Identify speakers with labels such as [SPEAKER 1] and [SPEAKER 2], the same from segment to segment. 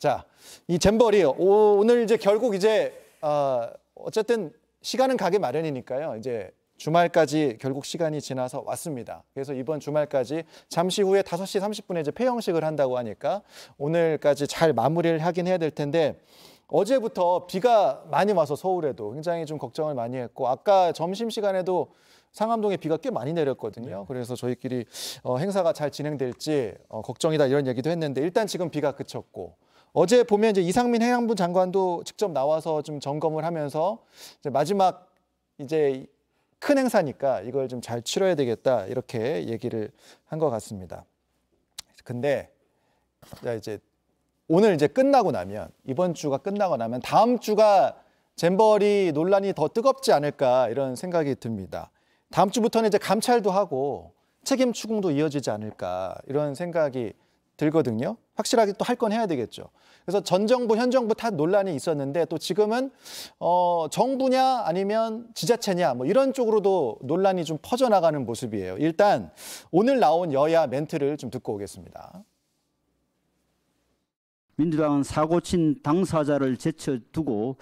[SPEAKER 1] 자, 이 잼버리 오, 늘 이제 결국 이제 어, 어쨌든 시간은 가게 마련이니까요. 이제 주말까지 결국 시간이 지나서 왔습니다. 그래서 이번 주말까지 잠시 후에 5시 30분에 이제 폐영식을 한다고 하니까 오늘까지 잘 마무리를 하긴 해야 될 텐데 어제부터 비가 많이 와서 서울에도 굉장히 좀 걱정을 많이 했고 아까 점심 시간에도 상암동에 비가 꽤 많이 내렸거든요. 네. 그래서 저희끼리 어, 행사가 잘 진행될지 어, 걱정이다 이런 얘기도 했는데 일단 지금 비가 그쳤고 어제 보면 이제 이상민 해양부 장관도 직접 나와서 좀 점검을 하면서 이제 마지막 이제 큰 행사니까 이걸 좀 잘 치러야 되겠다 이렇게 얘기를 한 것 같습니다. 근데 이제 오늘 이제 끝나고 나면 이번 주가 끝나고 나면 다음 주가 잼버리 논란이 더 뜨겁지 않을까 이런 생각이 듭니다. 다음 주부터는 이제 감찰도 하고 책임 추궁도 이어지지 않을까 이런 생각이 들거든요. 확실하게 또 할 건 해야 되겠죠. 그래서 전 정부, 현 정부 탓 논란이 있었는데 또 지금은 어, 정부냐 아니면 지자체냐 뭐 이런 쪽으로도 논란이 좀 퍼져나가는 모습이에요. 일단 오늘 나온 여야 멘트를 좀 듣고 오겠습니다. 민주당은 사고 친 당사자를 제쳐두고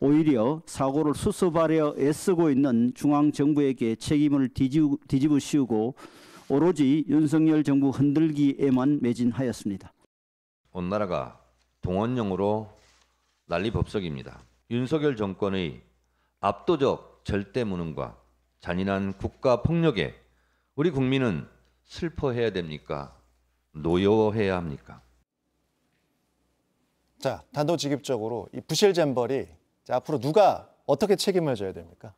[SPEAKER 1] 오히려 사고를 수습하려 애쓰고 있는 중앙정부에게 책임을 뒤집어 씌우고 오로지 윤석열 정부 흔들기에만 매진하였습니다. 온 나라가 동원령으로 난리법석입니다. 윤석열 정권의 압도적 절대 무능과 잔인한 국가 폭력에 우리 국민은 슬퍼해야 됩니까? 노여워해야 합니까? 자, 단도직입적으로 이 부실 잼벌이 앞으로 누가 어떻게 책임을 져야 됩니까?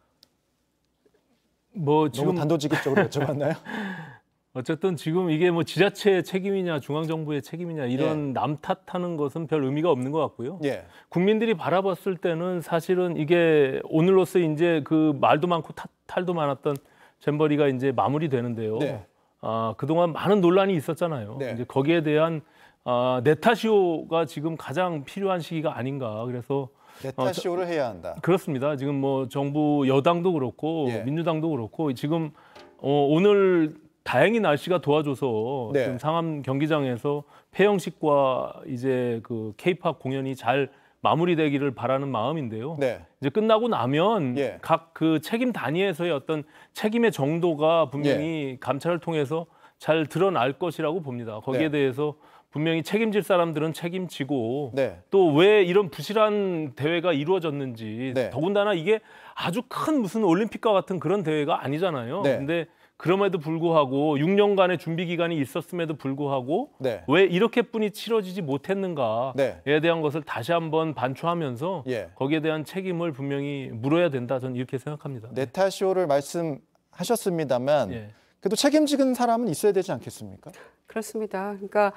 [SPEAKER 2] 뭐 지금 단도직입적으로 여쭤봤나요? 어쨌든 지금 이게 뭐 지자체의 책임이냐 중앙정부의 책임이냐 이런 예. 남 탓하는 것은 별 의미가 없는 것 같고요. 예. 국민들이 바라봤을 때는 사실은 이게 오늘로써 이제 그 말도 많고 탓, 탈도 많았던 잼버리가 이제 마무리되는데요. 네. 아, 그동안 많은 논란이 있었잖아요. 네. 이제 거기에 대한 아, 네타시오가 지금 가장 필요한 시기가 아닌가. 그래서
[SPEAKER 1] 어, 네타시오를 어, 해야 한다.
[SPEAKER 2] 그렇습니다. 지금 뭐 정부 여당도 그렇고 예. 민주당도 그렇고 지금 어, 오늘 다행히 날씨가 도와줘서 네. 지금 상암 경기장에서 폐영식과 이제 그 케이팝 공연이 잘 마무리되기를 바라는 마음인데요. 네. 이제 끝나고 나면 예. 각그 책임 단위에서의 어떤 책임의 정도가 분명히 예. 감찰을 통해서 잘 드러날 것이라고 봅니다. 거기에 네. 대해서 분명히 책임질 사람들은 책임지고 네. 또왜 이런 부실한 대회가 이루어졌는지 네. 더군다나 이게 아주 큰 무슨 올림픽과 같은 그런 대회가 아니잖아요. 네. 근데 그럼에도 불구하고 6년간의 준비 기간이 있었음에도 불구하고 네. 왜 이렇게뿐이 치러지지 못했는가에 네. 대한 것을 다시 한번 반추하면서 예. 거기에 대한 책임을 분명히 물어야 된다
[SPEAKER 1] 저는 이렇게 생각합니다. 네타쇼를 말씀하셨습니다만 예. 그래도 책임지는 사람은 있어야 되지 않겠습니까?
[SPEAKER 3] 그렇습니다. 그러니까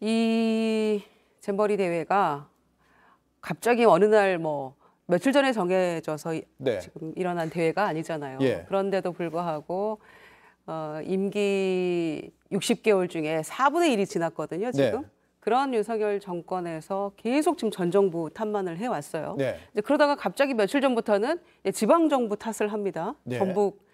[SPEAKER 3] 이 잼버리 대회가 갑자기 어느 날뭐 며칠 전에 정해져서 네. 지금 일어난 대회가 아니잖아요. 예. 그런데도 불구하고 어, 임기 60개월 중에 4분의 1이 지났거든요. 네. 지금 네. 그런 윤석열 정권에서 계속 지금 전 정부 탓만을 해왔어요. 네. 이제 그러다가 갑자기 며칠 전부터는 지방 정부 탓을 합니다. 네. 전북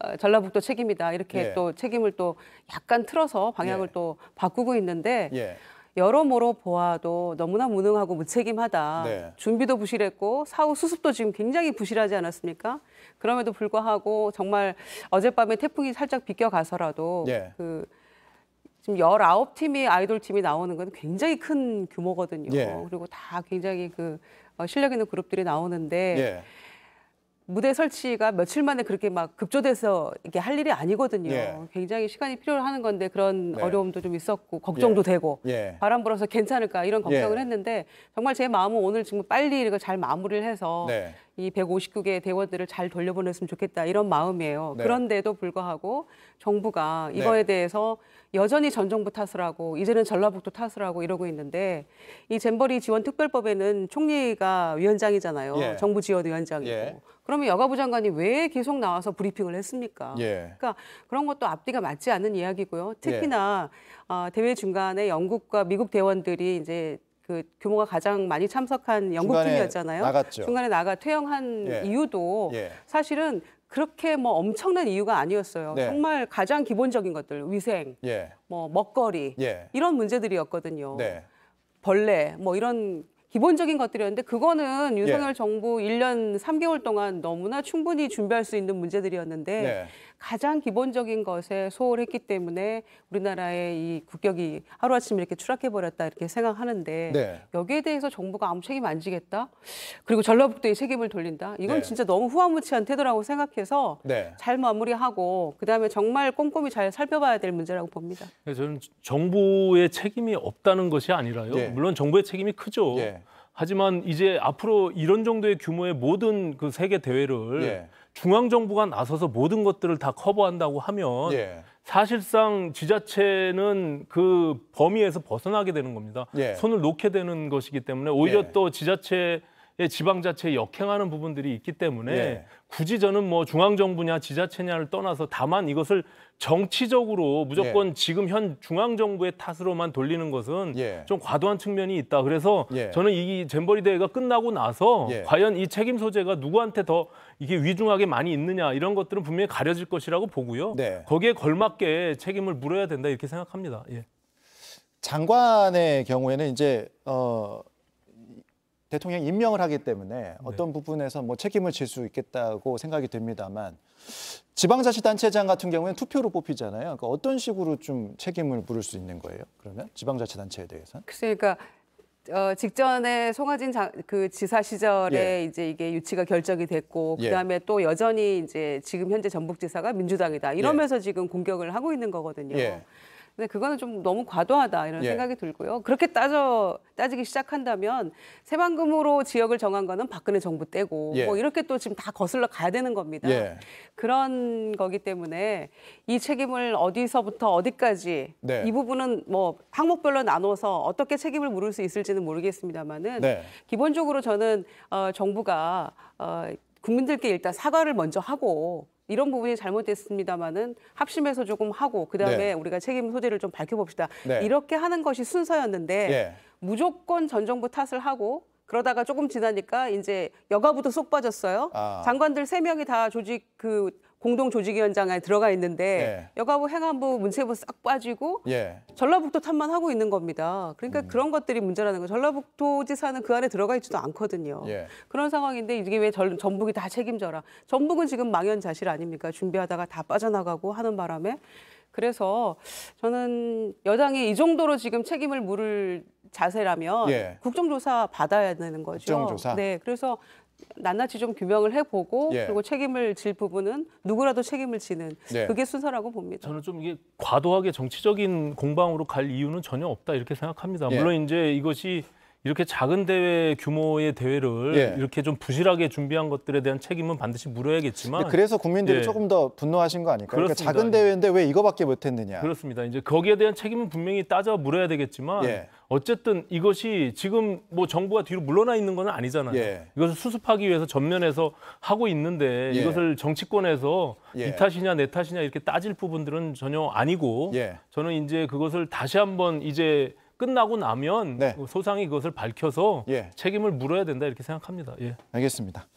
[SPEAKER 3] 어, 전라북도 책임이다 이렇게 네. 또 책임을 또 약간 틀어서 방향을 또 바꾸고 있는데. 예. 여러모로 보아도 너무나 무능하고 무책임하다. 네. 준비도 부실했고 사후 수습도 지금 굉장히 부실하지 않았습니까? 그럼에도 불구하고 정말 어젯밤에 태풍이 살짝 비껴가서라도 네. 그 지금 1 9 팀이 아이돌 팀이 나오는 건 굉장히 큰 규모거든요. 네. 그리고 다 굉장히 그 어, 실력 있는 그룹들이 나오는데 예. 무대 설치가 며칠 만에 그렇게 막 급조돼서 이게 할 일이 아니거든요. 예. 굉장히 시간이 필요하는 건데 그런 네. 어려움도 좀 있었고 걱정도 예. 되고 예. 바람 불어서 괜찮을까 이런 걱정을 예. 했는데 정말 제 마음은 오늘 지금 빨리 이걸 잘 마무리를 해서 네. 이 159개의 대원들을 잘 돌려보냈으면 좋겠다 이런 마음이에요. 네. 그런데도 불구하고 정부가 네. 이거에 네. 대해서 여전히 전 정부 탓을 하고 이제는 전라북도 탓을 하고 이러고 있는데 이 잼버리 지원 특별법에는 총리가 위원장이잖아요. 예. 정부 지원 위원장이고. 예. 그러면 여가부 장관이 왜 계속 나와서 브리핑을 했습니까? 예. 그러니까 그런 것도 앞뒤가 맞지 않는 이야기고요. 특히나 어, 대회 중간에 영국과 미국 대원들이 이제 그 규모가 가장 많이 참석한 연극팀이었잖아요. 중간에 나가 퇴영한 예. 이유도 예. 사실은 그렇게 뭐 엄청난 이유가 아니었어요. 네. 정말 가장 기본적인 것들 위생, 예. 뭐 먹거리 예. 이런 문제들이었거든요. 네. 벌레 뭐 이런 기본적인 것들이었는데 그거는 예. 윤석열 정부 1년 3개월 동안 너무나 충분히 준비할 수 있는 문제들이었는데 네. 가장 기본적인 것에 소홀했기 때문에 우리나라의 이 국격이 하루아침에 이렇게 추락해버렸다 이렇게 생각하는데 네. 여기에 대해서 정부가 아무 책임 안 지겠다 그리고 전라북도에 책임을 돌린다 이건 네. 진짜 너무 후화무치한 태도라고 생각해서 네. 잘 마무리하고 그다음에 정말 꼼꼼히 잘 살펴봐야 될 문제라고 봅니다.
[SPEAKER 2] 네, 저는 정부의 책임이 없다는 것이 아니라요. 네. 물론 정부의 책임이 크죠. 예. 하지만 이제 앞으로 이런 정도의 규모의 모든 그 세계 대회를 예. 중앙 정부가 나서서 모든 것들을 다 커버한다고 하면 예. 사실상 지자체는 그 범위에서 벗어나게 되는 겁니다. 예. 손을 놓게 되는 것이기 때문에 오히려 예. 또 지자체 예, 지방자치에 역행하는 부분들이 있기 때문에 예. 굳이 저는 뭐 중앙정부냐 지자체냐를 떠나서 다만 이것을 정치적으로 무조건 예. 지금 현 중앙정부의 탓으로만 돌리는 것은 예. 좀 과도한 측면이 있다. 그래서 예. 저는 이 잼버리 대회가 끝나고 나서 예. 과연 이 책임 소재가 누구한테 더 이게 위중하게 많이 있느냐 이런 것들은 분명히 가려질 것이라고 보고요. 네. 거기에 걸맞게 책임을 물어야 된다 이렇게 생각합니다. 예.
[SPEAKER 1] 장관의 경우에는 이제 어 대통령 임명을 하기 때문에 네. 어떤 부분에서 뭐 책임을 질 수 있겠다고 생각이 됩니다만 지방자치단체장 같은 경우에는 투표로 뽑히잖아요. 그러니까 어떤 식으로 좀 책임을 물을 수 있는 거예요? 그러면 지방자치단체에 대해서? 그러니까
[SPEAKER 3] 어, 직전에 송하진 자, 그 지사 시절에 예. 이제 이게 유치가 결정이 됐고 예. 그다음에 예. 또 여전히 이제 지금 현재 전북지사가 민주당이다 이러면서 예. 지금 공격을 하고 있는 거거든요. 예. 근데 그거는 좀 너무 과도하다 이런 예. 생각이 들고요. 그렇게 따져 따지기 시작한다면 새만금으로 지역을 정한 거는 박근혜 정부 때고 예. 뭐 이렇게 또 지금 다 거슬러 가야 되는 겁니다. 예. 그런 거기 때문에 이 책임을 어디서부터 어디까지 네. 이 부분은 뭐 항목별로 나눠서 어떻게 책임을 물을 수 있을지는 모르겠습니다만은 네. 기본적으로 저는 어, 정부가 어, 국민들께 일단 사과를 먼저 하고 이런 부분이 잘못됐습니다마는 합심해서 조금 하고 그다음에 네. 우리가 책임 소재를 좀 밝혀봅시다. 네. 이렇게 하는 것이 순서였는데 네. 무조건 전 정부 탓을 하고 그러다가 조금 지나니까 이제 여가부도 쏙 빠졌어요. 아. 장관들 세 명이 다 조직 그 공동 조직위원장에 들어가 있는데 예. 여가부, 행안부, 문체부 싹 빠지고 예. 전라북도 탓만 하고 있는 겁니다. 그러니까 음. 그런 것들이 문제라는 거예요. 전라북도지사는 그 안에 들어가 있지도 않거든요. 예. 그런 상황인데 이게 왜 전, 전북이 다 책임져라. 전북은 지금 망연자실 아닙니까? 준비하다가 다 빠져나가고 하는 바람에 그래서 저는 여당이 이 정도로 지금 책임을 물을 자세라면 예. 국정조사 받아야 되는 거죠. 국정조사. 네, 그래서 낱낱이 좀 규명을 해보고 예. 그리고 책임을 질 부분은 누구라도 책임을 지는 예. 그게 순서라고 봅니다. 저는 좀 이게
[SPEAKER 2] 과도하게 정치적인 공방으로 갈 이유는 전혀 없다 이렇게 생각합니다. 예. 물론 이제 이것이 이렇게 작은 대회 규모의 대회를 예. 이렇게 좀 부실하게 준비한 것들에 대한 책임은 반드시 물어야겠지만 그래서 국민들이 예. 조금
[SPEAKER 1] 더 분노하신 거 아닐까요? 그러니까 작은 예. 대회인데 왜 이거밖에 못했느냐?
[SPEAKER 2] 그렇습니다. 이제 거기에 대한 책임은 분명히 따져 물어야 되겠지만 예. 어쨌든 이것이 지금 뭐 정부가 뒤로 물러나 있는 건 아니잖아요. 예. 이것을 수습하기 위해서 전면에서 하고 있는데 예. 이것을 정치권에서 예. 이 탓이냐 내 탓이냐 이렇게 따질 부분들은 전혀 아니고 예. 저는 이제 그것을 다시 한번 이제 끝나고 나면 네. 소상이 그것을 밝혀서 예. 책임을 물어야 된다 이렇게 생각합니다. 예.
[SPEAKER 1] 알겠습니다.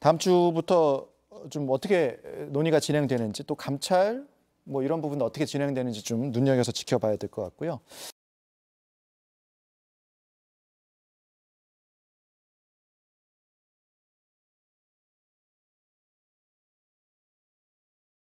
[SPEAKER 1] 다음 주부터 좀 어떻게 논의가 진행되는지 또 감찰 뭐 이런 부분 어떻게 진행되는지 좀 눈여겨서 지켜봐야 될 것 같고요.